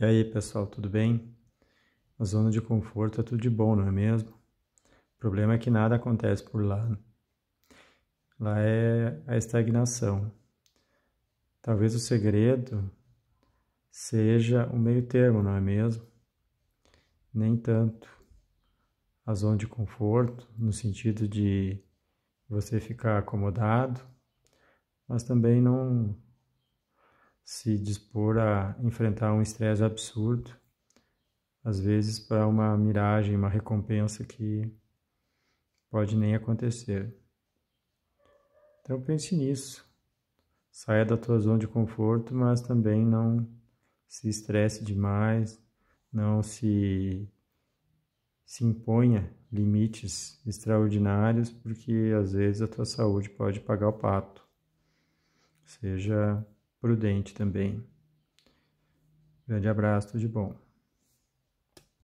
E aí, pessoal, tudo bem? A zona de conforto é tudo de bom, não é mesmo? O problema é que nada acontece por lá. Lá é a estagnação. Talvez o segredo seja o meio termo, não é mesmo? Nem tanto. A zona de conforto, no sentido de você ficar acomodado, mas também não se dispor a enfrentar um estresse absurdo, às vezes para uma miragem, uma recompensa que pode nem acontecer. Então pense nisso. Saia da tua zona de conforto, mas também não se estresse demais, não se se imponha limites extraordinários, porque às vezes a tua saúde pode pagar o pato. Seja prudente também. Grande abraço, tudo de bom.